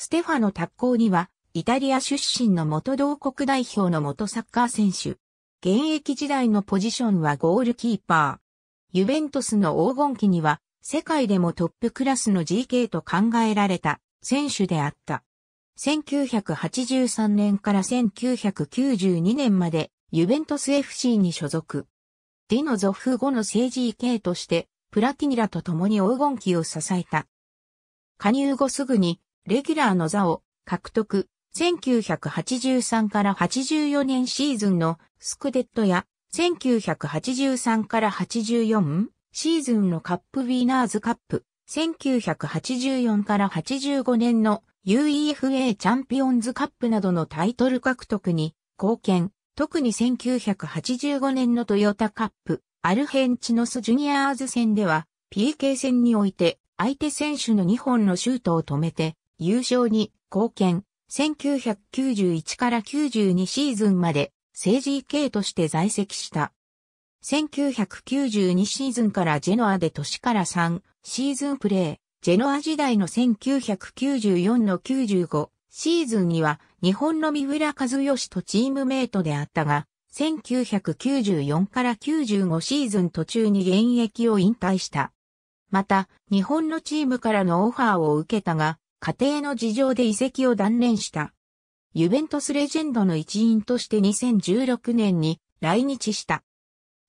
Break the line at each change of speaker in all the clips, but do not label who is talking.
ステファノ卓行には、イタリア出身の元同国代表の元サッカー選手。現役時代のポジションはゴールキーパー。ユベントスの黄金期には、世界でもトップクラスの GK と考えられた選手であった。1983年から1992年までユベントス FC に所属。ディノゾフ後の政 GK として、プラティニラと共に黄金期を支えた。加入後すぐにレギュラーの座を獲得。1983から84年シーズンのスクデットや1983から84シーズンのカップウィーナーズカップ1984から85年の UEFA チャンピオンズカップなどのタイトル獲得に貢献、特に1985年のトヨタカップアルヘンチノスジュニアーズ戦では PK 戦において相手選手の2本のシュートを止めて優勝に貢献、1991から92シーズンまで政治系として在籍した。1992シーズンからジェノアで年から3シーズンプレイ。ジェノア時代の1994の95シーズンには日本の三浦和義とチームメイトであったが、1994から95シーズン途中に現役を引退した。また、日本のチームからのオファーを受けたが、家庭の事情で移籍を断念した。ユベントスレジェンドの一員として2016年に来日した。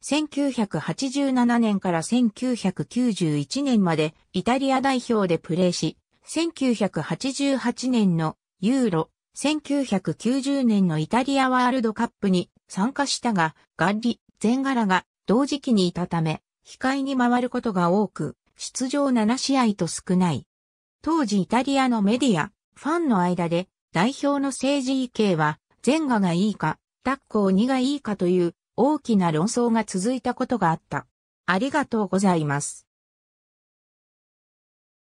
1987年から1991年までイタリア代表でプレーし、1988年のユーロ、1990年のイタリアワールドカップに参加したが、ガッリ、ゼンガラが同時期にいたため、控えに回ることが多く、出場7試合と少ない。当時イタリアのメディア、ファンの間で代表の政治意見は、前後がいいか、タッコー2がいいかという大きな論争が続いたことがあった。ありがとうございます。